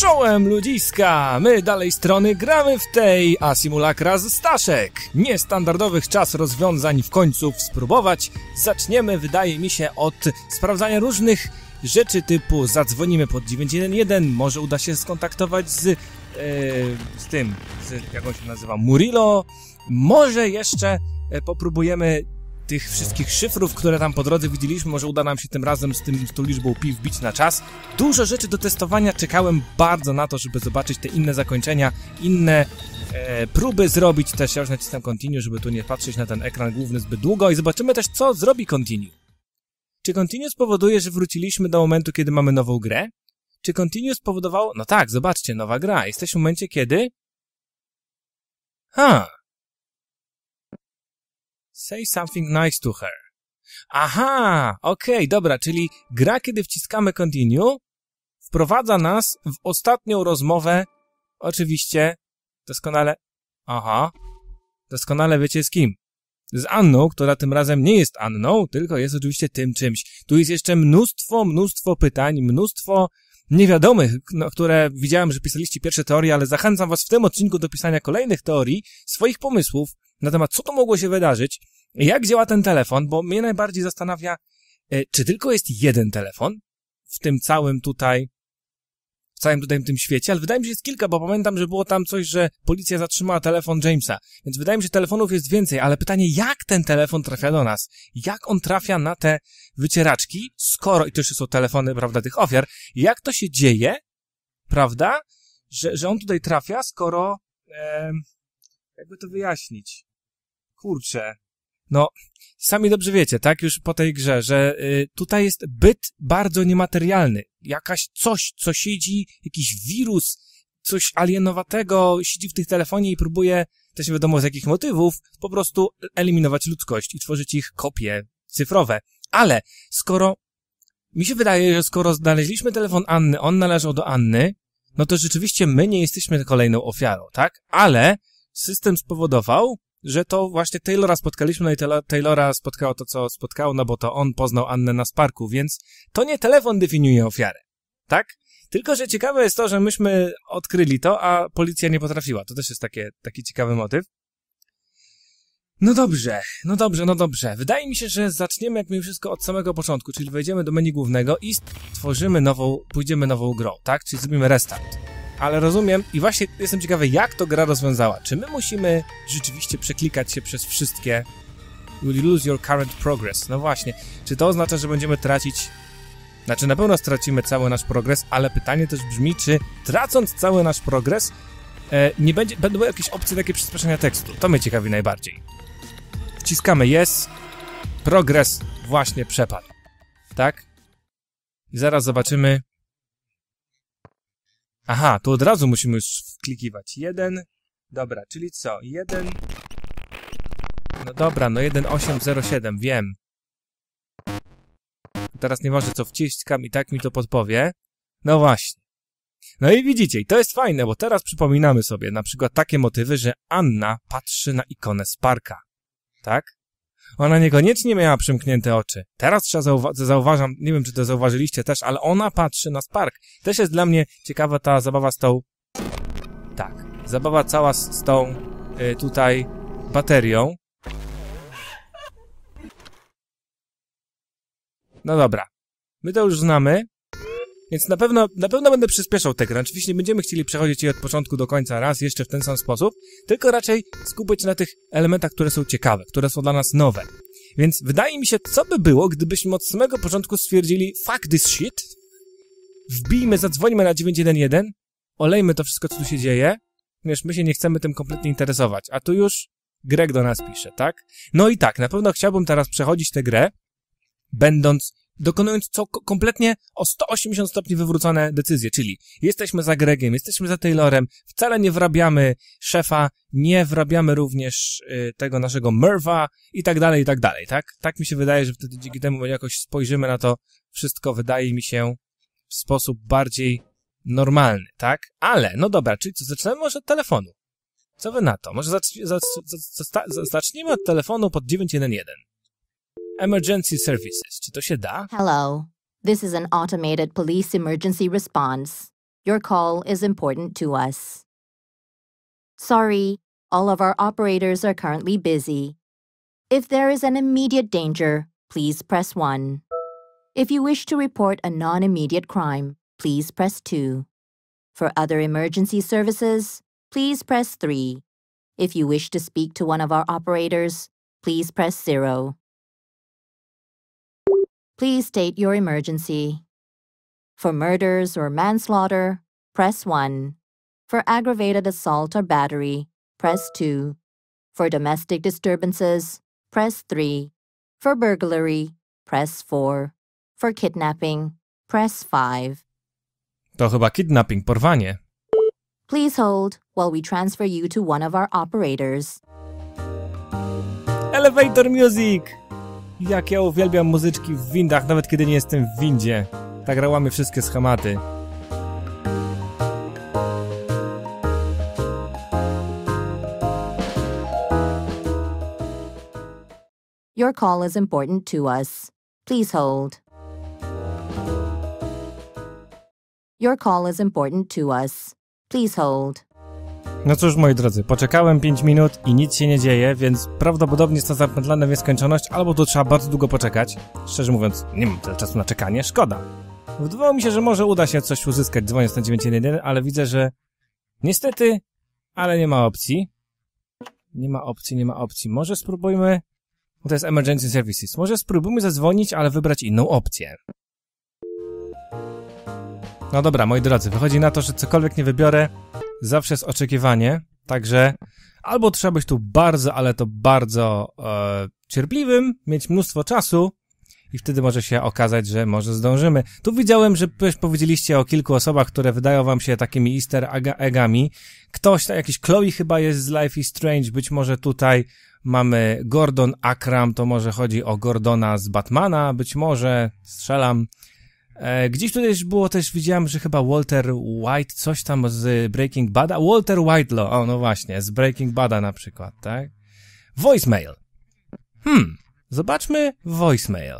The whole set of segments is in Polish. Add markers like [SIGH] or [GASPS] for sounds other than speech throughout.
czołem ludziska! My dalej strony gramy w tej, a simulakra z Staszek. Niestandardowych czas rozwiązań w końcu spróbować. Zaczniemy, wydaje mi się, od sprawdzania różnych rzeczy typu zadzwonimy pod 911, może uda się skontaktować z, e, z tym, z, jak on się nazywa, Murilo. Może jeszcze e, popróbujemy tych wszystkich szyfrów, które tam po drodze widzieliśmy, może uda nam się tym razem z, tym, z tą liczbą pi wbić na czas. Dużo rzeczy do testowania, czekałem bardzo na to, żeby zobaczyć te inne zakończenia, inne e, próby zrobić, też ja już nacisnę continue, żeby tu nie patrzeć na ten ekran główny zbyt długo i zobaczymy też, co zrobi continue. Czy continue spowoduje, że wróciliśmy do momentu, kiedy mamy nową grę? Czy continue spowodowało... No tak, zobaczcie, nowa gra. Jesteśmy w momencie, kiedy... Ha, Say something nice to her. Aha, okej, okay, dobra, czyli gra, kiedy wciskamy continue, wprowadza nas w ostatnią rozmowę, oczywiście, doskonale, aha, doskonale wiecie z kim. Z Anną, która tym razem nie jest Anną, tylko jest oczywiście tym czymś. Tu jest jeszcze mnóstwo, mnóstwo pytań, mnóstwo niewiadomych, no, które widziałem, że pisaliście pierwsze teorie, ale zachęcam was w tym odcinku do pisania kolejnych teorii, swoich pomysłów, na temat, co to mogło się wydarzyć, jak działa ten telefon, bo mnie najbardziej zastanawia, e, czy tylko jest jeden telefon w tym całym tutaj, w całym tutaj w tym świecie, ale wydaje mi się, że jest kilka, bo pamiętam, że było tam coś, że policja zatrzymała telefon Jamesa, więc wydaje mi się, że telefonów jest więcej, ale pytanie, jak ten telefon trafia do nas? Jak on trafia na te wycieraczki, skoro, i to są telefony, prawda, tych ofiar, jak to się dzieje, prawda, że, że on tutaj trafia, skoro, e, jakby to wyjaśnić, kurczę, no, sami dobrze wiecie, tak, już po tej grze, że y, tutaj jest byt bardzo niematerialny. Jakaś coś, co siedzi, jakiś wirus, coś alienowatego siedzi w tych telefonie i próbuje, też nie wiadomo z jakich motywów, po prostu eliminować ludzkość i tworzyć ich kopie cyfrowe. Ale skoro, mi się wydaje, że skoro znaleźliśmy telefon Anny, on należał do Anny, no to rzeczywiście my nie jesteśmy kolejną ofiarą, tak? Ale system spowodował, że to właśnie Taylora spotkaliśmy, no i Taylora, spotkało to, co spotkało, no bo to on poznał Annę na Sparku, więc to nie telefon definiuje ofiarę, tak? Tylko, że ciekawe jest to, że myśmy odkryli to, a policja nie potrafiła. To też jest takie, taki ciekawy motyw. No dobrze, no dobrze, no dobrze. Wydaje mi się, że zaczniemy jak mi wszystko od samego początku, czyli wejdziemy do menu głównego i stworzymy nową, pójdziemy nową grą, tak? Czyli zrobimy restart ale rozumiem i właśnie jestem ciekawy, jak to gra rozwiązała. Czy my musimy rzeczywiście przeklikać się przez wszystkie Will you lose your current progress. No właśnie. Czy to oznacza, że będziemy tracić... Znaczy, na pewno stracimy cały nasz progres, ale pytanie też brzmi, czy tracąc cały nasz progres, e, nie będzie, będą jakieś opcje takie przyspieszenia tekstu. To mnie ciekawi najbardziej. Wciskamy yes. Progres właśnie przepadł. Tak? I zaraz zobaczymy, Aha, to od razu musimy już wklikiwać. Jeden. Dobra, czyli co? Jeden. No dobra, no 1807, wiem. Teraz nie może co kam i tak mi to podpowie. No właśnie. No i widzicie, i to jest fajne, bo teraz przypominamy sobie na przykład takie motywy, że Anna patrzy na ikonę Sparka. Tak? Ona niekoniecznie miała przymknięte oczy. Teraz trzeba zauwa zauważam, nie wiem czy to zauważyliście też, ale ona patrzy na Spark. Też jest dla mnie ciekawa ta zabawa z tą... Tak, zabawa cała z, z tą y, tutaj baterią. No dobra. My to już znamy. Więc na pewno, na pewno będę przyspieszał tę grę. Oczywiście będziemy chcieli przechodzić jej od początku do końca raz jeszcze w ten sam sposób, tylko raczej skupić na tych elementach, które są ciekawe, które są dla nas nowe. Więc wydaje mi się, co by było, gdybyśmy od samego początku stwierdzili fuck this shit, wbijmy, zadzwońmy na 911, olejmy to wszystko, co tu się dzieje, ponieważ my się nie chcemy tym kompletnie interesować, a tu już Greg do nas pisze, tak? No i tak, na pewno chciałbym teraz przechodzić tę grę, będąc dokonując co kompletnie o 180 stopni wywrócone decyzje, czyli jesteśmy za Gregiem, jesteśmy za Taylorem, wcale nie wrabiamy szefa, nie wrabiamy również y, tego naszego Merva i tak dalej, i tak dalej, tak? Tak mi się wydaje, że wtedy dzięki temu jakoś spojrzymy na to wszystko, wydaje mi się, w sposób bardziej normalny, tak? Ale, no dobra, czyli co, zaczynamy może od telefonu. Co wy na to? Może zacz, zacz, zacz, zacznijmy od telefonu pod 911. Emergency Services. Czy to się da? Hello. This is an automated police emergency response. Your call is important to us. Sorry, all of our operators are currently busy. If there is an immediate danger, please press 1. If you wish to report a non immediate crime, please press 2. For other emergency services, please press 3. If you wish to speak to one of our operators, please press 0 please state your emergency. For murders or manslaughter, press 1. For aggravated assault or battery, press 2. For domestic disturbances, press 3. For burglary, press 4. For kidnapping, press 5. To chyba kidnapping, porwanie. Please hold while we transfer you to one of our operators. Elevator music! Jak ja uwielbiam muzyczki w windach, nawet kiedy nie jestem w windzie. Tak grałamy wszystkie schematy. Your call is important to us. Please hold. Your call is important to us. Please hold. No cóż, moi drodzy, poczekałem 5 minut i nic się nie dzieje, więc prawdopodobnie jest to zapętlane w nieskończoność, albo tu trzeba bardzo długo poczekać. Szczerze mówiąc, nie mam tyle czasu na czekanie, szkoda. Wydawało mi się, że może uda się coś uzyskać dzwoniąc na 911, ale widzę, że niestety, ale nie ma opcji. Nie ma opcji, nie ma opcji. Może spróbujmy... To jest Emergency Services. Może spróbujmy zadzwonić, ale wybrać inną opcję. No dobra, moi drodzy, wychodzi na to, że cokolwiek nie wybiorę, zawsze jest oczekiwanie, także albo trzeba być tu bardzo, ale to bardzo e, cierpliwym, mieć mnóstwo czasu i wtedy może się okazać, że może zdążymy. Tu widziałem, że też powiedzieliście o kilku osobach, które wydają wam się takimi easter eggami. Ktoś, tak, jakiś Chloe chyba jest z Life is Strange, być może tutaj mamy Gordon Akram, to może chodzi o Gordona z Batmana, być może, strzelam. E, gdzieś tutaj było też, widziałem, że chyba Walter White, coś tam z Breaking Bada. Walter Whitelaw, o no właśnie, z Breaking Bada na przykład, tak? Voicemail. Hmm, zobaczmy voicemail.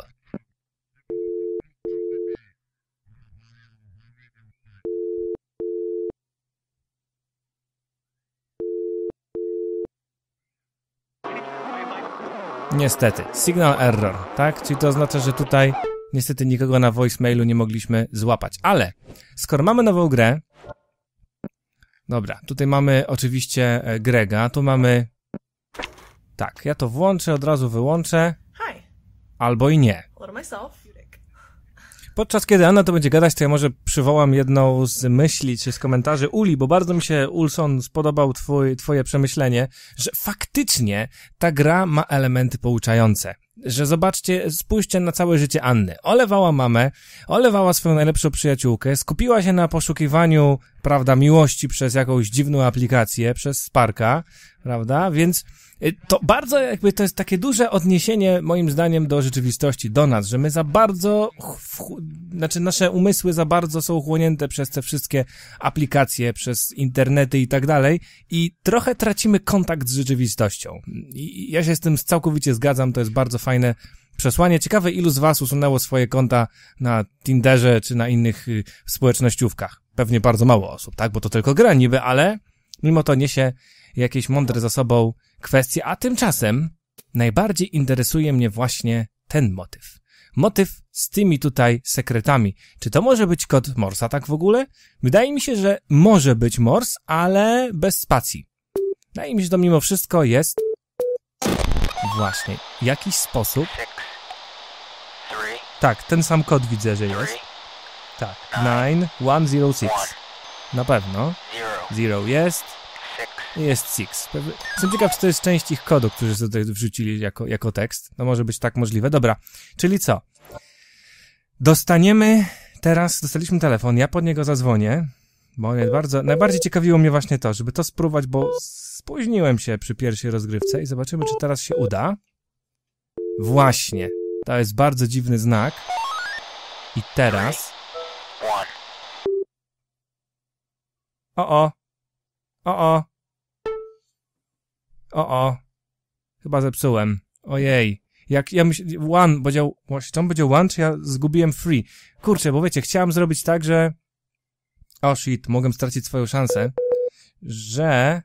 Niestety, signal error, tak? Czyli to oznacza, że tutaj niestety nikogo na voicemailu nie mogliśmy złapać. Ale skoro mamy nową grę, dobra, tutaj mamy oczywiście e, Grega, tu mamy... Tak, ja to włączę, od razu wyłączę. Albo i nie. Podczas kiedy Anna to będzie gadać, to ja może przywołam jedną z myśli czy z komentarzy Uli, bo bardzo mi się, Ulson, spodobał twój, twoje przemyślenie, że faktycznie ta gra ma elementy pouczające że zobaczcie, spójrzcie na całe życie Anny. Olewała mamę, olewała swoją najlepszą przyjaciółkę, skupiła się na poszukiwaniu, prawda, miłości przez jakąś dziwną aplikację, przez Sparka, prawda, więc Y, to bardzo jakby to jest takie duże odniesienie moim zdaniem do rzeczywistości, do nas, że my za bardzo, znaczy nasze umysły za bardzo są chłonięte przez te wszystkie aplikacje, przez internety i tak dalej i trochę tracimy kontakt z rzeczywistością. I ja się z tym całkowicie zgadzam, to jest bardzo fajne przesłanie. Ciekawe, ilu z was usunęło swoje konta na Tinderze czy na innych y, społecznościówkach. Pewnie bardzo mało osób, tak? Bo to tylko gra niby, ale mimo to niesie jakieś mądre za sobą kwestie, a tymczasem najbardziej interesuje mnie właśnie ten motyw. Motyw z tymi tutaj sekretami. Czy to może być kod Morsa tak w ogóle? Wydaje mi się, że może być Mors, ale bez spacji. Wydaje mi się, że to mimo wszystko jest właśnie jakiś sposób. Tak, ten sam kod widzę, że jest. Tak, 9106. Na pewno. Zero jest. Jest Six. Jestem ciekaw, czy to jest część ich kodu, którzy sobie tutaj wrzucili jako, jako tekst. No może być tak możliwe. Dobra, czyli co? Dostaniemy teraz, dostaliśmy telefon, ja pod niego zadzwonię, bo bardzo, najbardziej ciekawiło mnie właśnie to, żeby to spróbować, bo spóźniłem się przy pierwszej rozgrywce i zobaczymy, czy teraz się uda. Właśnie. To jest bardzo dziwny znak. I teraz... O-o. O-o. O, o. Chyba zepsułem. Ojej. Jak ja myślałem, one, powiedział, właśnie, czy on one, czy ja zgubiłem free? Kurczę, bo wiecie, chciałem zrobić tak, że... oh shit, mogłem stracić swoją szansę, że...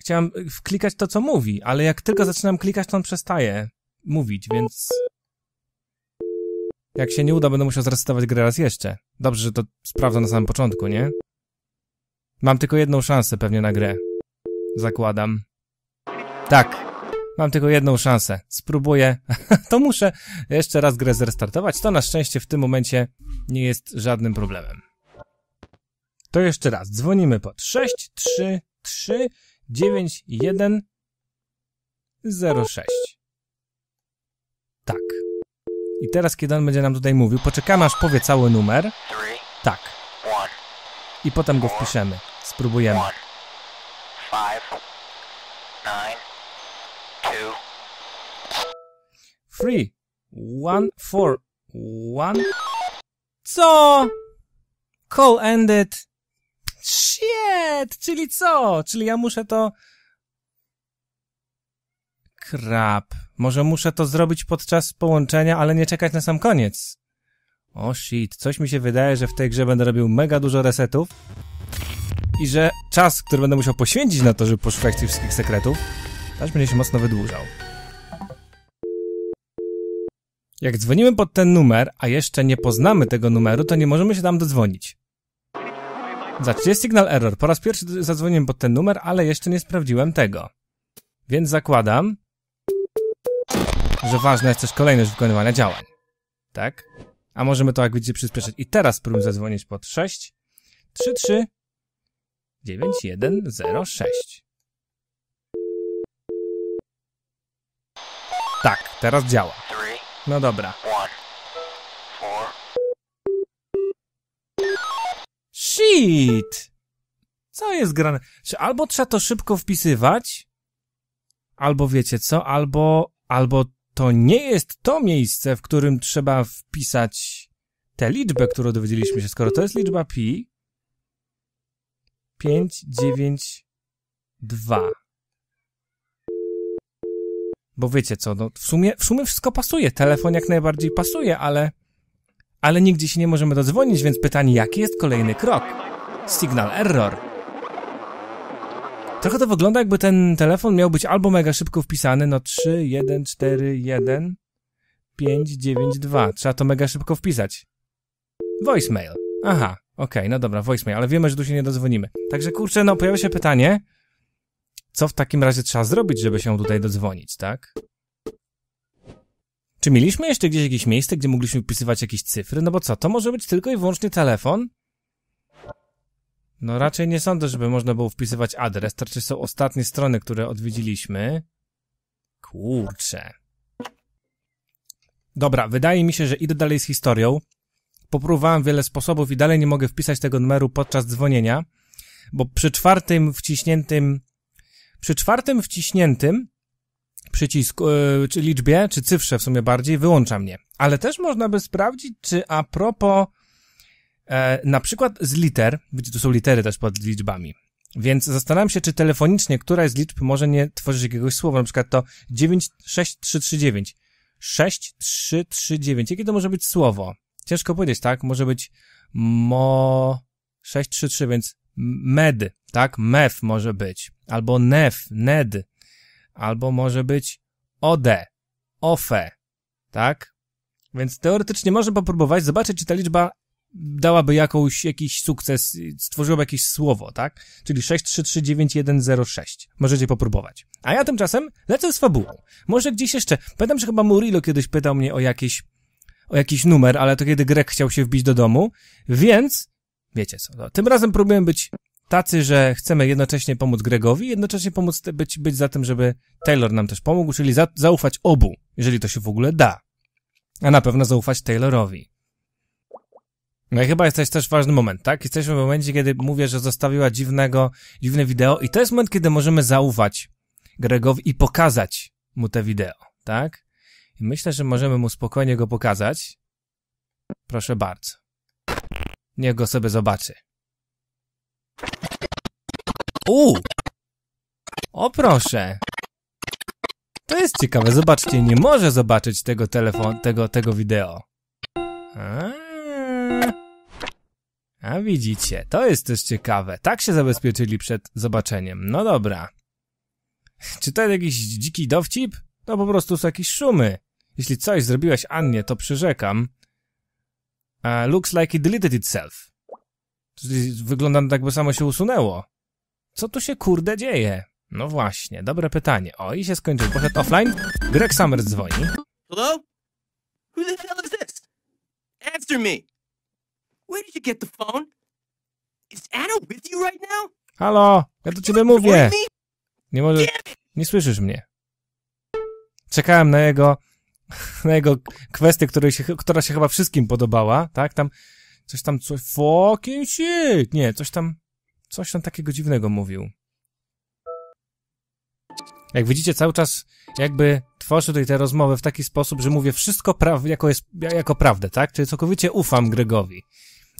Chciałem wklikać to, co mówi, ale jak tylko zaczynam klikać, to on przestaje mówić, więc... Jak się nie uda, będę musiał zresetować grę raz jeszcze. Dobrze, że to sprawdzę na samym początku, nie? Mam tylko jedną szansę pewnie na grę. Zakładam. Tak. Mam tylko jedną szansę. Spróbuję. [LAUGHS] to muszę jeszcze raz grę zrestartować. To na szczęście w tym momencie nie jest żadnym problemem. To jeszcze raz. Dzwonimy pod 6, 3, 3, 9, 1, 0, 6. Tak. I teraz, kiedy on będzie nam tutaj mówił, poczekamy aż powie cały numer. Tak. I potem go wpiszemy. Spróbujemy. 5, 9, three, one, four, one. Co? Call ended. Shit! Czyli co? Czyli ja muszę to... Krap. Może muszę to zrobić podczas połączenia, ale nie czekać na sam koniec. O shit, coś mi się wydaje, że w tej grze będę robił mega dużo resetów i że czas, który będę musiał poświęcić na to, żeby poszukać tych wszystkich sekretów, też będzie się mocno wydłużał. Jak dzwonimy pod ten numer, a jeszcze nie poznamy tego numeru, to nie możemy się tam dodzwonić. Zobaczcie, jest sygnał error. Po raz pierwszy zadzwoniłem pod ten numer, ale jeszcze nie sprawdziłem tego. Więc zakładam, że ważna jest też kolejność wykonywania działań. Tak? A możemy to, jak widzicie, przyspieszyć. I teraz spróbujmy zadzwonić pod 6 3 3 9 1 0 6. Tak, teraz działa. No dobra. Shit! Co jest grane? Czy albo trzeba to szybko wpisywać, albo wiecie co, albo, albo to nie jest to miejsce, w którym trzeba wpisać tę liczbę, którą dowiedzieliśmy się, skoro to jest liczba pi. 5, 9, 2. Bo wiecie co, no w sumie, w sumie wszystko pasuje. Telefon jak najbardziej pasuje, ale... Ale nigdzie się nie możemy dodzwonić, więc pytanie, jaki jest kolejny krok? Signal error. Trochę to wygląda, jakby ten telefon miał być albo mega szybko wpisany, no 3, 1, 4, 1, 5, 9, 2. Trzeba to mega szybko wpisać. Voicemail. Aha, okej, okay, no dobra, voicemail, ale wiemy, że tu się nie dodzwonimy. Także kurczę, no pojawia się pytanie, co w takim razie trzeba zrobić, żeby się tutaj dodzwonić, tak? Czy mieliśmy jeszcze gdzieś jakieś miejsce, gdzie mogliśmy wpisywać jakieś cyfry? No bo co, to może być tylko i wyłącznie telefon? No raczej nie sądzę, żeby można było wpisywać adres. To są ostatnie strony, które odwiedziliśmy. Kurczę. Dobra, wydaje mi się, że idę dalej z historią. Popróbowałem wiele sposobów i dalej nie mogę wpisać tego numeru podczas dzwonienia, bo przy czwartym wciśniętym przy czwartym wciśniętym przycisku, e, czy liczbie, czy cyfrze w sumie bardziej, wyłącza mnie. Ale też można by sprawdzić, czy a propos e, na przykład z liter, widzicie, tu są litery też pod liczbami, więc zastanawiam się, czy telefonicznie któraś z liczb może nie tworzyć jakiegoś słowa, na przykład to 96339. 6339. Jakie to może być słowo? Ciężko powiedzieć, tak? Może być mo 633, więc med, tak? Mef może być, albo nef, ned, albo może być ode, ofe, tak? Więc teoretycznie można popróbować, zobaczyć, czy ta liczba dałaby jakąś, jakiś sukces, stworzyłaby jakieś słowo, tak? Czyli 6339106. Możecie popróbować. A ja tymczasem lecę z fabułą. Może gdzieś jeszcze, pamiętam, że chyba Murillo kiedyś pytał mnie o jakiś o jakiś numer, ale to kiedy Grek chciał się wbić do domu, więc Wiecie co. No, tym razem próbujemy być tacy, że chcemy jednocześnie pomóc Gregowi, jednocześnie pomóc być, być za tym, żeby Taylor nam też pomógł, czyli za, zaufać obu, jeżeli to się w ogóle da. A na pewno zaufać Taylorowi. No i chyba jesteś też ważny moment, tak? Jesteśmy w momencie, kiedy mówię, że zostawiła dziwnego, dziwne wideo i to jest moment, kiedy możemy zaufać Gregowi i pokazać mu te wideo, tak? I myślę, że możemy mu spokojnie go pokazać. Proszę bardzo. Niech go sobie zobaczy. U! O proszę! To jest ciekawe, zobaczcie, nie może zobaczyć tego telefon, tego, tego wideo. A, widzicie, to jest też ciekawe. Tak się zabezpieczyli przed zobaczeniem. No dobra. Czy to jest jakiś dziki dowcip? To po prostu są jakieś szumy. Jeśli coś zrobiłaś Annie, to przyrzekam, Uh, looks like it deleted itself. Czyli wygląda jakby samo się usunęło. Co tu się kurde dzieje? No właśnie, dobre pytanie. O, i się skończył poszedł offline. Greg Summers dzwoni. Hello? Who the hell is this? Answer me! Where did you get the phone? Is Anna with you right now? Halo, ja do ciebie mówię. Nie możesz... Nie słyszysz mnie. Czekałem na jego [LAUGHS] na jego kwestię, której się, która się chyba wszystkim podobała, tak? Tam coś tam, coś, fucking shit! Nie, coś tam, coś tam takiego dziwnego mówił. Jak widzicie, cały czas jakby tworzę tutaj tę rozmowę w taki sposób, że mówię wszystko pra- jako, jest, jako prawdę, tak? Czyli całkowicie ufam Gregowi.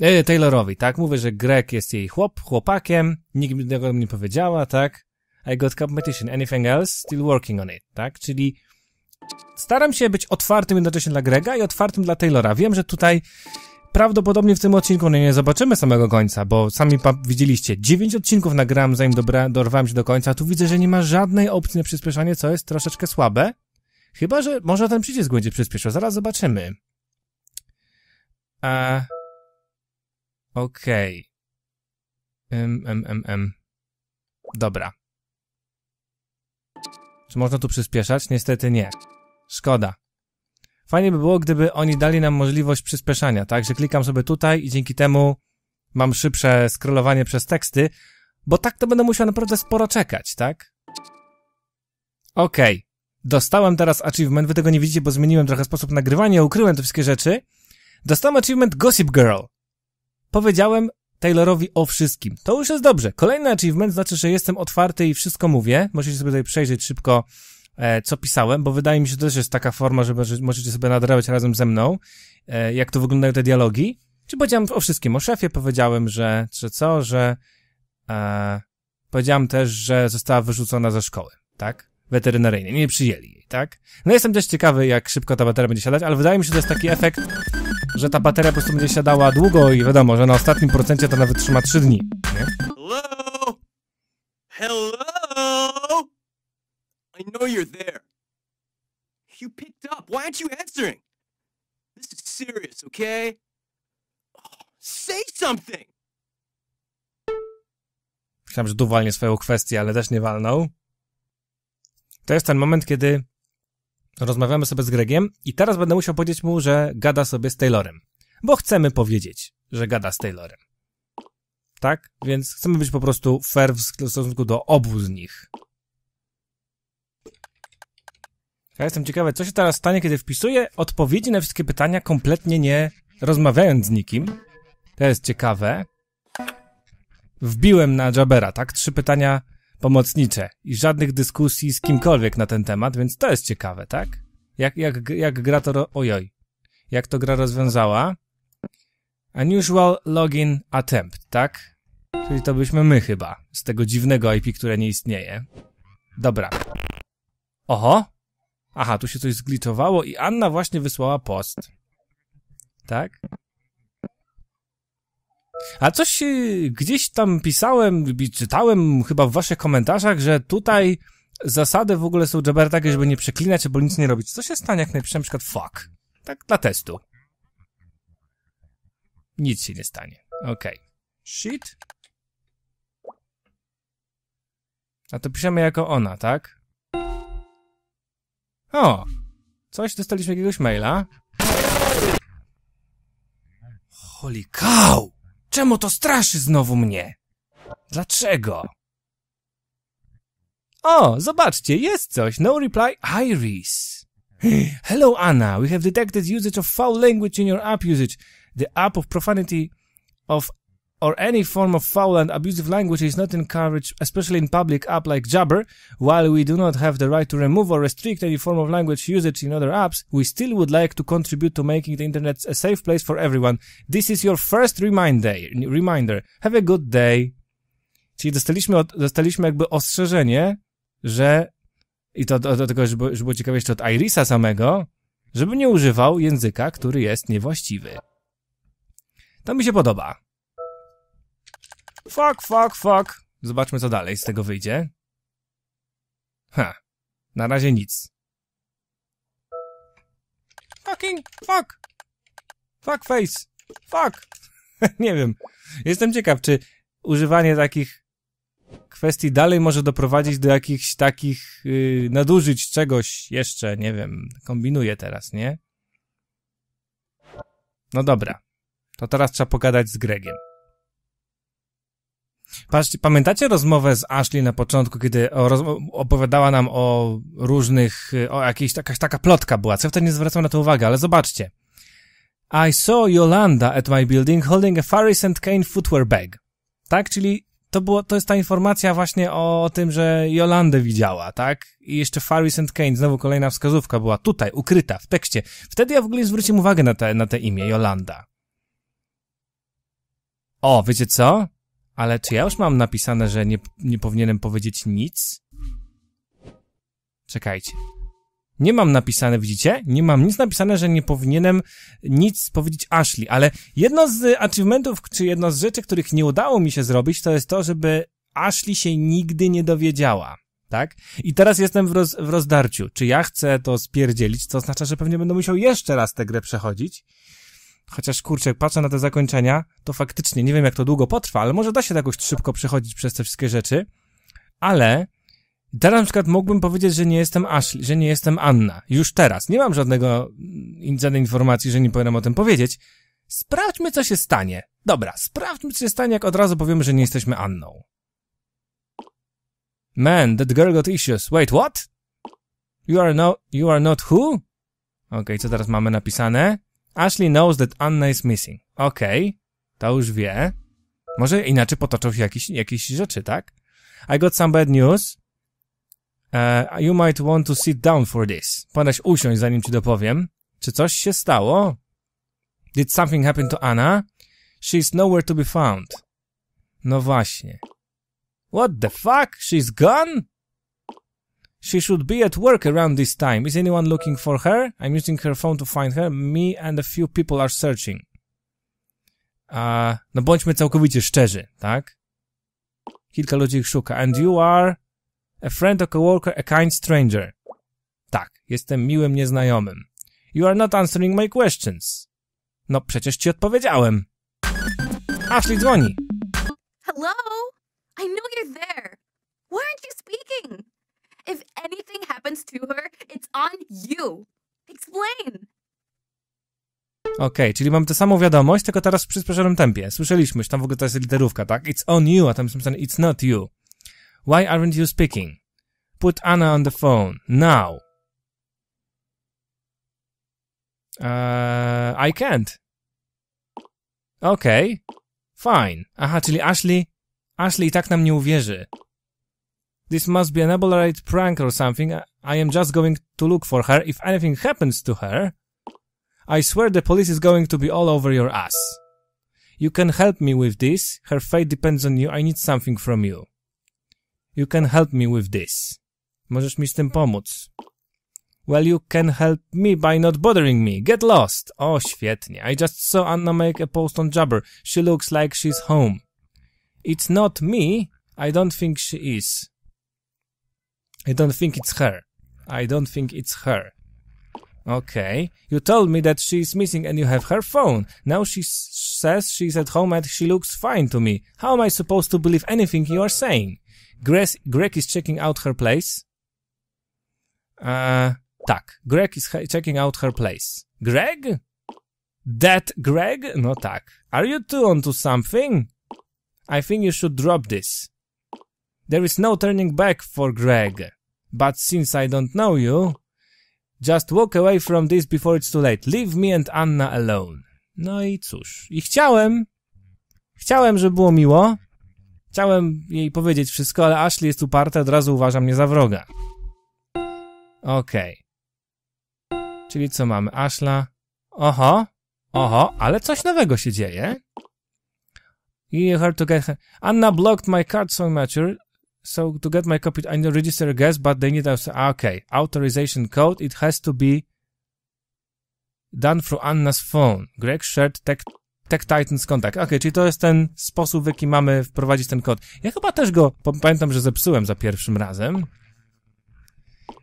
E, Taylorowi, tak? Mówię, że Greg jest jej chłop, chłopakiem, nikt mi tego nie powiedziała, tak? I got competition, anything else, still working on it, tak? Czyli Staram się być otwartym jednocześnie dla Grega i otwartym dla Taylora. Wiem, że tutaj prawdopodobnie w tym odcinku no nie zobaczymy samego końca, bo sami widzieliście, 9 odcinków nagrałem zanim dobra, dorwałem się do końca, tu widzę, że nie ma żadnej opcji na przyspieszanie, co jest troszeczkę słabe. Chyba, że może ten przycisk będzie przyspieszał, zaraz zobaczymy. A... Okej. Okay. mm, mm, mm. Dobra. Czy można tu przyspieszać? Niestety nie. Szkoda. Fajnie by było, gdyby oni dali nam możliwość przyspieszania, tak? Że klikam sobie tutaj i dzięki temu mam szybsze scrollowanie przez teksty, bo tak to będę musiał naprawdę sporo czekać, tak? Okej. Okay. Dostałem teraz achievement, wy tego nie widzicie, bo zmieniłem trochę sposób nagrywania, ukryłem te wszystkie rzeczy. Dostałem achievement Gossip Girl. Powiedziałem Taylorowi o wszystkim. To już jest dobrze. Kolejny achievement znaczy, że jestem otwarty i wszystko mówię. Możecie sobie tutaj przejrzeć szybko, e, co pisałem, bo wydaje mi się, że to też jest taka forma, że możecie sobie nadrabiać razem ze mną, e, jak to wyglądają te dialogi. Czy powiedziałem o wszystkim? O szefie powiedziałem, że, że co, że e, powiedziałem też, że została wyrzucona ze szkoły, tak? weterynaryjnej. Nie przyjęli jej, tak? No jestem też ciekawy, jak szybko ta bateria będzie siadać, ale wydaje mi się, że to jest taki efekt, że ta bateria po prostu będzie siadała długo i wiadomo, że na ostatnim procencie to nawet trzyma 3 dni, nie? Hello? Hello? I know you're there. You picked up. Why aren't you answering? This is serious, okay? say something! Myślałem, że tu walnie swoją kwestię, ale też nie walnął to jest ten moment, kiedy rozmawiamy sobie z Gregiem i teraz będę musiał powiedzieć mu, że gada sobie z Taylorem. Bo chcemy powiedzieć, że gada z Taylorem. Tak? Więc chcemy być po prostu fair w stosunku do obu z nich. Ja jestem ciekawy, co się teraz stanie, kiedy wpisuję odpowiedzi na wszystkie pytania, kompletnie nie rozmawiając z nikim. To jest ciekawe. Wbiłem na Jabera, tak? Trzy pytania pomocnicze i żadnych dyskusji z kimkolwiek na ten temat, więc to jest ciekawe, tak? Jak, jak, jak gra to... Ro... Ojoj. Jak to gra rozwiązała? Unusual Login Attempt, tak? Czyli to byśmy my chyba, z tego dziwnego IP, które nie istnieje. Dobra. Oho! Aha, tu się coś zgliczowało i Anna właśnie wysłała post. Tak? A coś y, gdzieś tam pisałem, czytałem chyba w waszych komentarzach, że tutaj zasady w ogóle są Jabber takie, żeby nie przeklinać albo nic nie robić. Co się stanie, jak napiszę na przykład fuck? Tak dla testu. Nic się nie stanie. Okej. Okay. Shit. A to piszemy jako ona, tak? O! Coś, dostaliśmy jakiegoś maila. Holy cow! Czemu to straszy znowu mnie? Dlaczego? O, zobaczcie, jest coś. No reply, Iris. [GASPS] Hello, Anna. We have detected usage of foul language in your app usage. The app of profanity of or any form of foul and abusive language is not encouraged, especially in public app like Jabber. While we do not have the right to remove or restrict any form of language usage in other apps, we still would like to contribute to making the internet a safe place for everyone. This is your first reminder. reminder. Have a good day. Czyli dostaliśmy, od, dostaliśmy jakby ostrzeżenie, że i to do, do tego, żeby, żeby było ciekawe jeszcze od Irisa samego, żeby nie używał języka, który jest niewłaściwy. To mi się podoba. Fuck, fuck, fuck. Zobaczmy, co dalej z tego wyjdzie. Ha. Na razie nic. Fucking fuck. Fuck face. Fuck. [LAUGHS] Nie wiem. Jestem ciekaw, czy używanie takich kwestii dalej może doprowadzić do jakichś takich yy, nadużyć czegoś jeszcze, nie wiem, kombinuję teraz, nie? No dobra. To teraz trzeba pogadać z Gregiem. Patrzcie, pamiętacie rozmowę z Ashley na początku, kiedy opowiadała nam o różnych, o jakiejś, jakaś taka plotka była, co wtedy nie zwracam na to uwagi, ale zobaczcie. I saw Yolanda at my building holding a Faris and Kane footwear bag. Tak, czyli to było, to jest ta informacja właśnie o, o tym, że Jolandę widziała, tak? I jeszcze Faris and Kane, znowu kolejna wskazówka była tutaj, ukryta, w tekście. Wtedy ja w ogóle nie zwróciłem uwagi na te, na te imię, Jolanda. O, wiecie co? Ale czy ja już mam napisane, że nie, nie powinienem powiedzieć nic? Czekajcie. Nie mam napisane, widzicie? Nie mam nic napisane, że nie powinienem nic powiedzieć Ashley, ale jedno z achievementów, czy jedno z rzeczy, których nie udało mi się zrobić, to jest to, żeby Ashley się nigdy nie dowiedziała. Tak? I teraz jestem w, roz, w rozdarciu. Czy ja chcę to spierdzielić, to oznacza, że pewnie będę musiał jeszcze raz tę grę przechodzić Chociaż kurczę, patrzę na te zakończenia, to faktycznie nie wiem, jak to długo potrwa, ale może da się tak jakoś szybko przechodzić przez te wszystkie rzeczy. Ale teraz na przykład mógłbym powiedzieć, że nie jestem Ashley, że nie jestem Anna. Już teraz. Nie mam żadnego, mm, żadnej informacji, że nie powinienem o tym powiedzieć. Sprawdźmy, co się stanie. Dobra, sprawdźmy, co się stanie, jak od razu powiemy, że nie jesteśmy Anną. Man, that girl got issues. Wait, what? You are no, you are not who? Okej, okay, co teraz mamy napisane? Ashley knows that Anna is missing. Okej, okay, to już wie. Może inaczej potoczą się jakieś, jakieś rzeczy, tak? I got some bad news. Uh, you might want to sit down for this. Podaś usiąść, zanim ci dopowiem. Czy coś się stało? Did something happen to Anna? She is nowhere to be found. No właśnie. What the fuck? She's gone? She should be at work around this time. Is anyone looking for her? I'm using her phone to find her. Me and a few people are searching. Uh, no bądźmy całkowicie szczerzy, tak? Kilka ludzi ich szuka. And you are a friend, a coworker, a kind stranger. Tak, jestem miłym nieznajomym. You are not answering my questions. No przecież ci odpowiedziałem. Ashley dzwoni. Hello? I know you're there. Why aren't you speaking? If anything happens to her, it's on you. Explain. Okej, okay, czyli mam tę samą wiadomość, tylko teraz w przyspieszonym tempie. Słyszeliśmy, już tam w ogóle to jest literówka, tak? It's on you, a tam jest napisane it's not you. Why aren't you speaking? Put Anna on the phone. Now. Uh, I can't. Okej. Okay. Fine. Aha, czyli Ashley... Ashley i tak nam nie uwierzy. This must be an elaborate prank or something. I am just going to look for her. If anything happens to her, I swear the police is going to be all over your ass. You can help me with this. Her fate depends on you. I need something from you. You can help me with this. Możesz mi z tym pomóc. Well, you can help me by not bothering me. Get lost. Oh, świetnie. I just saw Anna make a post on Jabber. She looks like she's home. It's not me. I don't think she is. I don't think it's her. I don't think it's her. Okay. You told me that she's missing and you have her phone. Now she says she's at home and she looks fine to me. How am I supposed to believe anything you are saying? Grace, Greg is checking out her place. Uh, tak. Greg is checking out her place. Greg? That Greg? No tak. Are you two onto something? I think you should drop this. There is no turning back for Greg. But since I don't know you, just walk away from this before it's too late. Leave me and Anna alone. No i cóż. I chciałem, chciałem, żeby było miło. Chciałem jej powiedzieć wszystko, ale Ashley jest uparta, od razu uważa mnie za wroga. Okej. Okay. Czyli co mamy? Ashla. Oho, oho, ale coś nowego się dzieje. You heard to get... Anna blocked my card so mature so to get my copy, I register a guest, but they need also, ah, okay, authorization code, it has to be done through Anna's phone. Greg shared tech, tech Titans contact. Okay, czyli to jest ten sposób, w jaki mamy wprowadzić ten kod. Ja chyba też go, pamiętam, że zepsułem za pierwszym razem.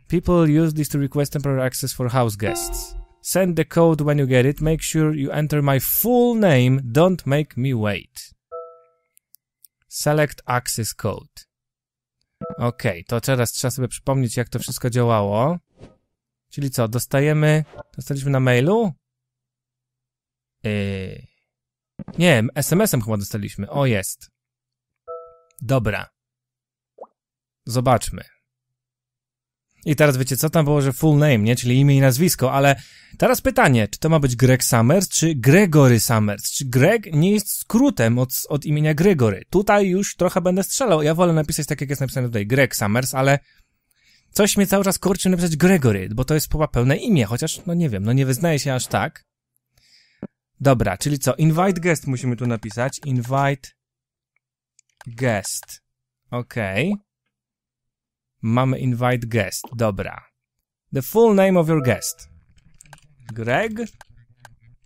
People use this to request temporary access for house guests. Send the code when you get it. Make sure you enter my full name. Don't make me wait. Select access code. Okej, okay, to teraz trzeba sobie przypomnieć, jak to wszystko działało. Czyli co, dostajemy... Dostaliśmy na mailu? Yy... Nie, SMS-em chyba dostaliśmy. O, jest. Dobra. Zobaczmy. I teraz wiecie, co tam było, że full name, nie? Czyli imię i nazwisko, ale teraz pytanie, czy to ma być Greg Summers, czy Gregory Summers? Czy Greg nie jest skrótem od, od imienia Gregory? Tutaj już trochę będę strzelał. Ja wolę napisać tak, jak jest napisane tutaj, Greg Summers, ale coś mnie cały czas kurczy napisać Gregory, bo to jest chyba pełne imię, chociaż, no nie wiem, no nie wyznaje się aż tak. Dobra, czyli co? Invite guest musimy tu napisać. Invite guest. Okej. Okay. Mamy invite guest, dobra. The full name of your guest. Greg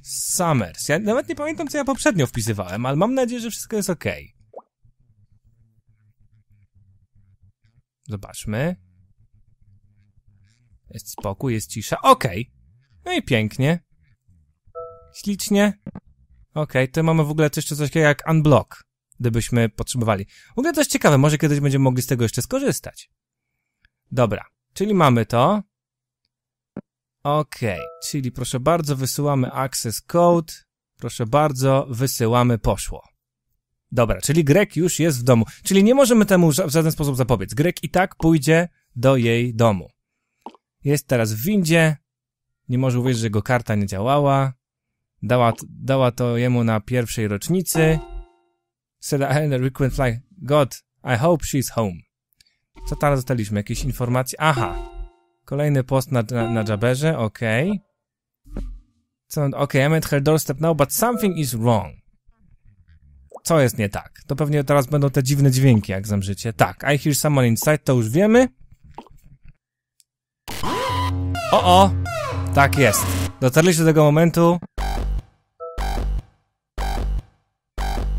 Summers. Ja nawet nie pamiętam, co ja poprzednio wpisywałem, ale mam nadzieję, że wszystko jest ok. Zobaczmy. Jest spokój, jest cisza. Ok. No i pięknie. Ślicznie. Ok, to mamy w ogóle jeszcze coś takiego jak unblock, gdybyśmy potrzebowali. W ogóle coś ciekawe, może kiedyś będziemy mogli z tego jeszcze skorzystać. Dobra, czyli mamy to. Ok, czyli proszę bardzo, wysyłamy access code. Proszę bardzo, wysyłamy poszło. Dobra, czyli Grek już jest w domu. Czyli nie możemy temu w żaden sposób zapobiec. Grek i tak pójdzie do jej domu. Jest teraz w windzie. Nie może uwierzyć, że jego karta nie działała. Dała, dała to jemu na pierwszej rocznicy. Said I request like God, I hope she's home. Co tam dostaliśmy? Jakieś informacje? Aha! Kolejny post na, na, na Jabberze, okej. Okay. Co? Okej, okay, I'm at her doorstep now, but something is wrong. Co jest nie tak? To pewnie teraz będą te dziwne dźwięki, jak zamrzycie. Tak, I hear someone inside, to już wiemy. O, o! Tak jest. Dotarliśmy do tego momentu,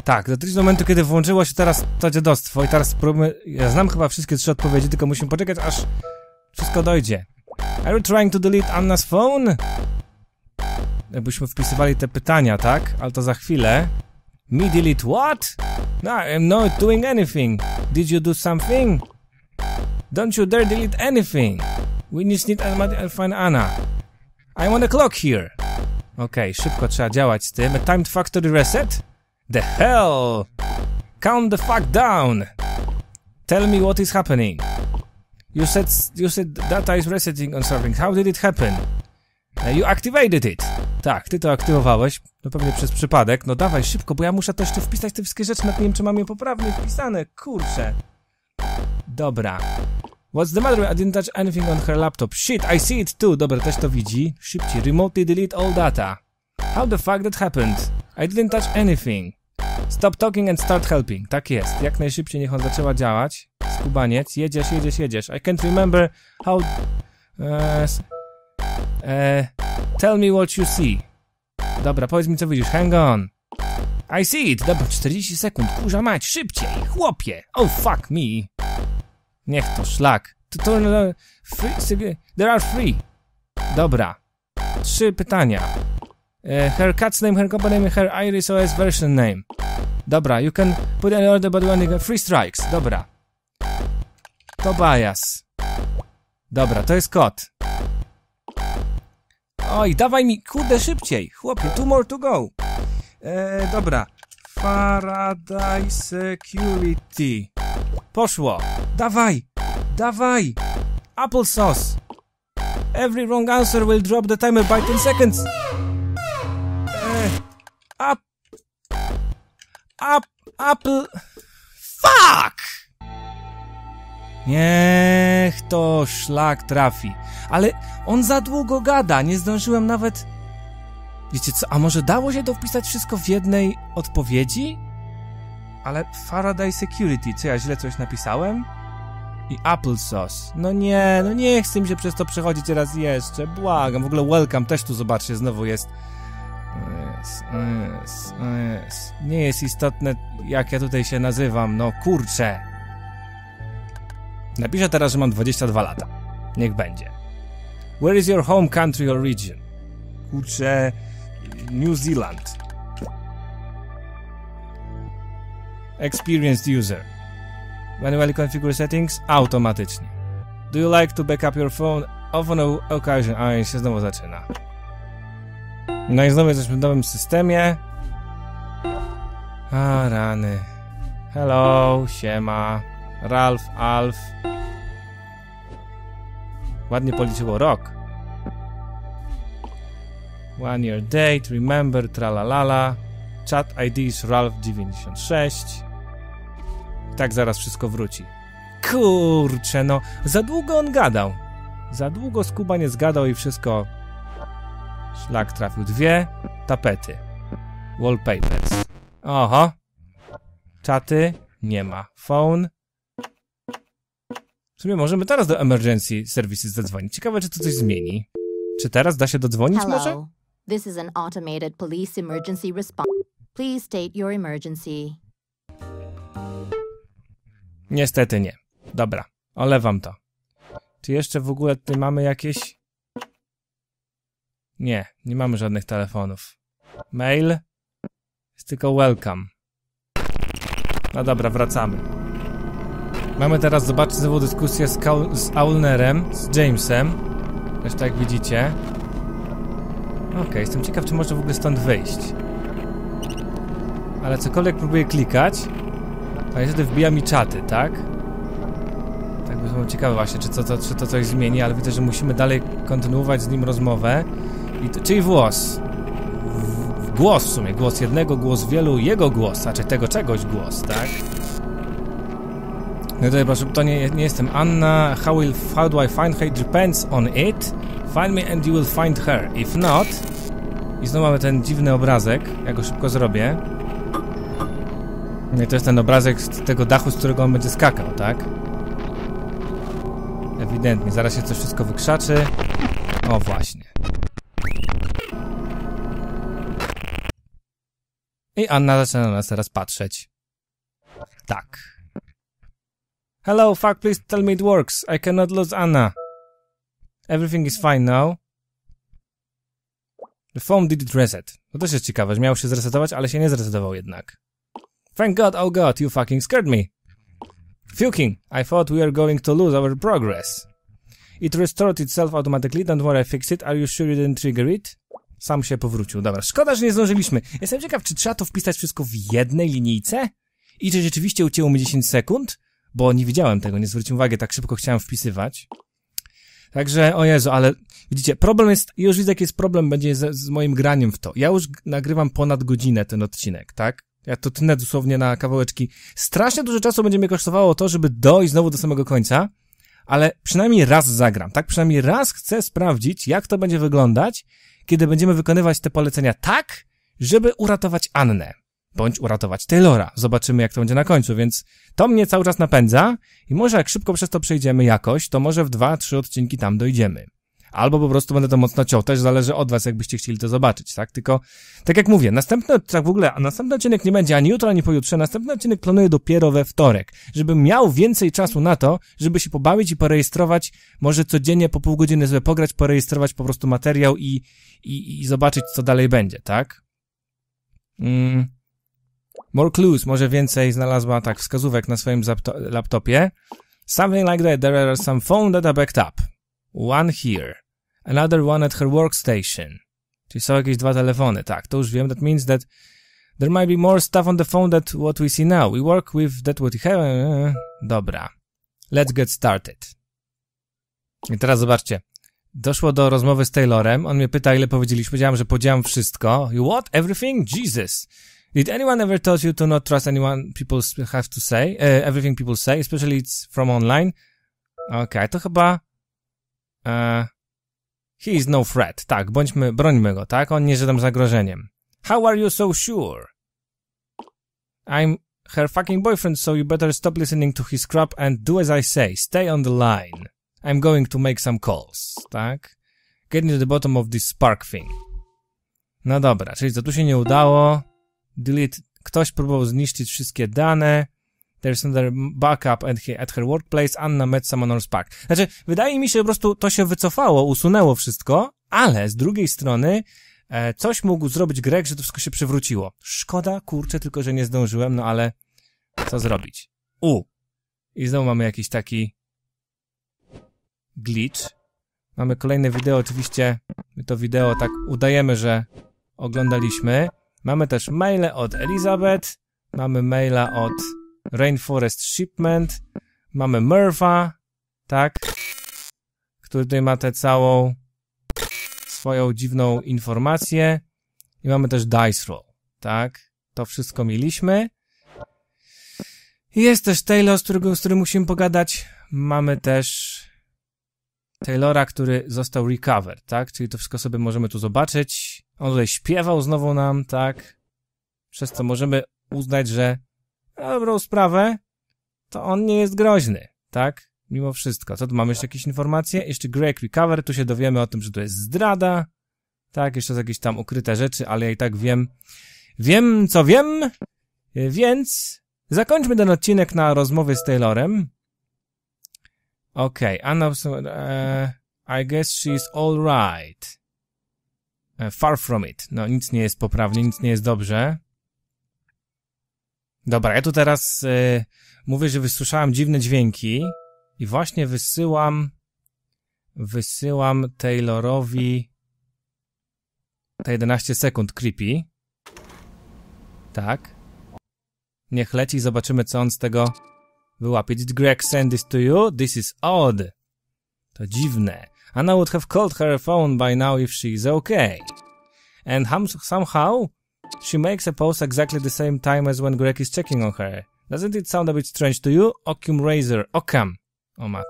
Tak, dotyczy momentu, kiedy włączyło się teraz to dziadostwo i teraz spróbujmy... Ja znam chyba wszystkie trzy odpowiedzi, tylko musimy poczekać, aż wszystko dojdzie. Are you trying to delete Anna's phone? Jakbyśmy wpisywali te pytania, tak? Ale to za chwilę. Me delete what? No, I'm not doing anything. Did you do something? Don't you dare delete anything. We just need to find Anna. I'm on the clock here. Okej, okay, szybko trzeba działać z tym. A timed factory reset? The hell? Count the fuck down! Tell me what is happening. You said you said data is resetting on something. How did it happen? You activated it. Tak, ty to aktywowałeś. No pewnie przez przypadek. No dawaj szybko, bo ja muszę też tu wpisać te wszystkie rzeczy. Nawet nie wiem, czy mam je poprawnie wpisane. Kurczę. Dobra. What's the matter? I didn't touch anything on her laptop. Shit, I see it too. Dobra, też to widzi. Szybciej. Remotely delete all data. How the fuck that happened? I didn't touch anything. Stop talking and start helping. Tak jest. Jak najszybciej niech on zaczęła działać. Skubaniec. Jedziesz, jedziesz, jedziesz. I can't remember how... Uh, uh, tell me what you see. Dobra, powiedz mi co widzisz. Hang on. I see it. Dobra, 40 sekund. Kurza mać, szybciej. Chłopie. Oh, fuck me. Niech to szlak. To, to, no, free, there are three. Dobra. Trzy pytania. her cat's name, her company name, her Iris OS version name. Dobra, you can put an order but when you get three strikes. Dobra. Tobias. Dobra, to jest kot. Oj, dawaj mi, kurde, szybciej. Chłopie, two more to go. E, dobra. Faraday Security. Poszło. Dawaj, dawaj. Applesauce. Every wrong answer will drop the timer by 10 seconds. Up. Up. Apple. Fuck! Niech to szlak trafi. Ale on za długo gada, nie zdążyłem nawet... Wiecie co, a może dało się to wpisać wszystko w jednej odpowiedzi? Ale Faraday Security, czy ja źle coś napisałem? I Apple Sauce. No nie, no nie chcę mi się przez to przechodzić raz jeszcze, błagam. W ogóle Welcome też tu, zobaczcie, znowu jest jest, no e, jest. Nie jest istotne, jak ja tutaj się nazywam, no kurczę. Napiszę teraz, że mam 22 lata. Niech będzie. Where is your home country or region? Kurczę, New Zealand. Experienced user. Manually configure settings automatycznie. Do you like to back up your phone? Often on occasion. A, się znowu zaczyna. No i znowu jesteśmy w nowym systemie. A, rany. Hello, siema. Ralf, Alf. Ładnie policzyło rok. One year date, remember, tralalala. Chat ID is Ralf96. Tak zaraz wszystko wróci. Kurcze, no, za długo on gadał. Za długo Skuba nie zgadał i wszystko Szlak trafił dwie. Tapety. Wallpapers. Oho. Czaty. Nie ma. Phone. W sumie możemy teraz do emergency services zadzwonić. Ciekawe, czy to coś zmieni. Czy teraz da się dodzwonić Hello. może? This is an automated police emergency response. Please state your emergency. Niestety nie. Dobra, olewam to. Czy jeszcze w ogóle tutaj mamy jakieś nie, nie mamy żadnych telefonów. Mail? Jest tylko welcome. No dobra, wracamy. Mamy teraz zobaczyć znowu dyskusję z, Kaul z Aulnerem, z Jamesem. Zresztą tak widzicie. Okej, okay, jestem ciekaw, czy może w ogóle stąd wyjść. Ale cokolwiek próbuję klikać, to niestety wbija mi czaty, tak? Tak, bo jestem ciekawy właśnie, czy to, to, czy to coś zmieni, ale widzę, że musimy dalej kontynuować z nim rozmowę. I, czyli włos. Głos w sumie, głos jednego, głos wielu, jego głos, a czy tego czegoś głos, tak? No to proszę, to nie, nie jestem Anna. How, will, how do I find her? Depends on it. Find me and you will find her. If not... I znowu mamy ten dziwny obrazek. Ja go szybko zrobię. No I to jest ten obrazek z tego dachu, z którego on będzie skakał, tak? Ewidentnie. Zaraz się to wszystko wykrzaczy. O, właśnie. I Anna zaczyna na nas teraz patrzeć. Tak. Hello, fuck, please tell me it works. I cannot lose Anna. Everything is fine now. The phone did it reset. To też jest ciekawe, że miał się zresetować, ale się nie zresetował jednak. Thank God, oh God, you fucking scared me. Fucking, I thought we were going to lose our progress. It restored itself automatically, don't worry, I fixed it. Are you sure you didn't trigger it? sam się powrócił. Dobra, szkoda, że nie zdążyliśmy. Jestem ciekaw, czy trzeba to wpisać wszystko w jednej linijce? I czy rzeczywiście ucięło mi 10 sekund? Bo nie widziałem tego, nie zwróciłem uwagi, tak szybko chciałem wpisywać. Także, o Jezu, ale widzicie, problem jest, już widzę jaki jest problem będzie z, z moim graniem w to. Ja już nagrywam ponad godzinę ten odcinek, tak? Ja to tnę dosłownie na kawałeczki. Strasznie dużo czasu będzie mnie kosztowało to, żeby dojść znowu do samego końca, ale przynajmniej raz zagram, tak? Przynajmniej raz chcę sprawdzić, jak to będzie wyglądać kiedy będziemy wykonywać te polecenia tak, żeby uratować Annę. Bądź uratować Taylora. Zobaczymy, jak to będzie na końcu, więc to mnie cały czas napędza i może jak szybko przez to przejdziemy jakoś, to może w dwa, trzy odcinki tam dojdziemy albo po prostu będę to mocno ciął. Też zależy od was, jakbyście chcieli to zobaczyć, tak? Tylko, tak jak mówię, następny tak w ogóle, a następny odcinek nie będzie ani jutro, ani pojutrze, następny odcinek planuję dopiero we wtorek, żebym miał więcej czasu na to, żeby się pobawić i porejestrować, może codziennie po pół godziny sobie pograć, porejestrować po prostu materiał i, i, i zobaczyć, co dalej będzie, tak? Mm. More clues, może więcej znalazła tak wskazówek na swoim laptopie. Something like that, there are some phone data backed up. One here. Another one at her workstation. Czyli są jakieś dwa telefony, tak, to już wiem. That means that there might be more stuff on the phone than what we see now. We work with that what we have. E, dobra. Let's get started. I teraz zobaczcie. Doszło do rozmowy z Taylorem. On mnie pyta, ile powiedzieliśmy. Powiedziałem, że podziałam wszystko. You what? Everything? Jesus. Did anyone ever tell you to not trust anyone people have to say? Uh, everything people say, especially it's from online? Okej, okay, to chyba... Uh, He is no threat. Tak, bądźmy, brońmy go, tak? On nie jest żadnym zagrożeniem. How are you so sure? I'm her fucking boyfriend, so you better stop listening to his crap and do as I say. Stay on the line. I'm going to make some calls, tak? Get to the bottom of this spark thing. No dobra, czyli to tu się nie udało. Delete. Ktoś próbował zniszczyć wszystkie dane there's another backup at, he, at her workplace, Anna met someone else park. Znaczy, wydaje mi się, że po prostu to się wycofało, usunęło wszystko, ale z drugiej strony e, coś mógł zrobić Greg, że to wszystko się przywróciło. Szkoda, kurczę, tylko że nie zdążyłem, no ale co zrobić? U. I znowu mamy jakiś taki glitch. Mamy kolejne wideo, oczywiście my to wideo tak udajemy, że oglądaliśmy. Mamy też maile od Elizabeth, mamy maila od Rainforest Shipment, mamy Merva, tak, który ma tę całą swoją dziwną informację i mamy też Dice Roll, tak, to wszystko mieliśmy. Jest też Taylor, z, którego, z którym musimy pogadać, mamy też Taylora, który został recovered, tak, czyli to wszystko sobie możemy tu zobaczyć. On tutaj śpiewał znowu nam, tak, przez co możemy uznać, że na dobrą sprawę, to on nie jest groźny, tak? Mimo wszystko. Co tu mamy jeszcze jakieś informacje? Jeszcze Greg Recover, tu się dowiemy o tym, że to jest zdrada, tak? Jeszcze jakieś tam ukryte rzeczy, ale ja i tak wiem, wiem co wiem, więc zakończmy ten odcinek na rozmowie z Taylorem. Okej, okay, Anna, uh, I guess she's alright. Uh, e, far from it. No, nic nie jest poprawnie, nic nie jest dobrze. Dobra, ja tu teraz y, mówię, że wysłyszałem dziwne dźwięki i właśnie wysyłam wysyłam Taylorowi te 11 sekund creepy. Tak. Niech leci i zobaczymy, co on z tego wyłapie. Did Greg send this to you? This is odd. To dziwne. Anna would have called her phone by now if she is okay. And somehow She makes a pose exactly the same time as when Greg is checking on her. Doesn't it sound a bit strange to you? Occam Razor. Occam. O matko.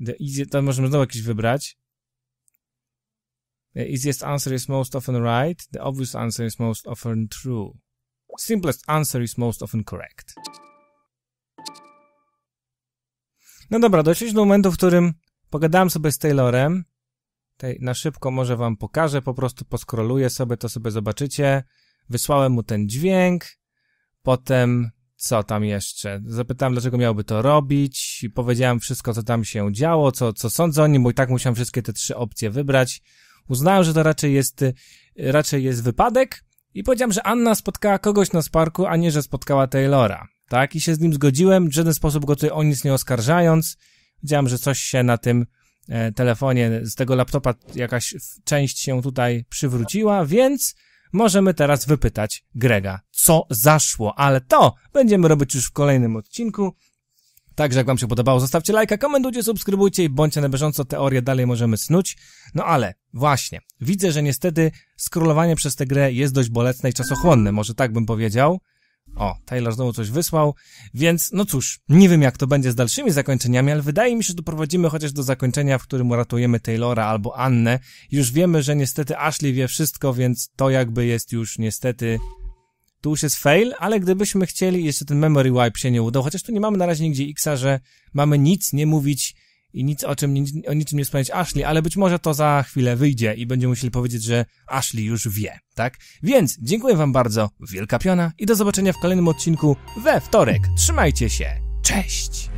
the easy, to możemy znowu jakiś wybrać. The easiest answer is most often right. The obvious answer is most often true. Simplest answer is most often correct. No dobra, doszliśmy do momentu, w którym pogadałem sobie z Taylorem Tutaj na szybko może wam pokażę, po prostu poskroluję sobie, to sobie zobaczycie. Wysłałem mu ten dźwięk, potem co tam jeszcze? Zapytałem, dlaczego miałby to robić i powiedziałem wszystko, co tam się działo, co, co sądzę o nim, bo i tak musiałem wszystkie te trzy opcje wybrać. Uznałem, że to raczej jest, y, raczej jest wypadek i powiedziałem, że Anna spotkała kogoś na sparku, a nie, że spotkała Taylora, tak? I się z nim zgodziłem, w żaden sposób go tutaj o nic nie oskarżając. Wiedziałem, że coś się na tym E, telefonie, z tego laptopa jakaś część się tutaj przywróciła, więc możemy teraz wypytać Grega, co zaszło, ale to będziemy robić już w kolejnym odcinku. Także jak wam się podobało, zostawcie lajka, komentujcie, subskrybujcie i bądźcie na bieżąco, teorię dalej możemy snuć. No ale, właśnie, widzę, że niestety scrollowanie przez tę grę jest dość bolesne i czasochłonne, może tak bym powiedział. O, Taylor znowu coś wysłał, więc no cóż, nie wiem jak to będzie z dalszymi zakończeniami, ale wydaje mi się, że doprowadzimy chociaż do zakończenia, w którym ratujemy Taylora albo Annę. Już wiemy, że niestety Ashley wie wszystko, więc to jakby jest już niestety... Tu już jest fail, ale gdybyśmy chcieli, jeszcze ten memory wipe się nie udał, chociaż tu nie mamy na razie nigdzie Xa, że mamy nic nie mówić i nic o czym, nic, o niczym nie wspomnieć Ashley, ale być może to za chwilę wyjdzie i będziemy musieli powiedzieć, że Ashley już wie, tak? Więc dziękuję wam bardzo, wielka piona i do zobaczenia w kolejnym odcinku we wtorek. Trzymajcie się, cześć!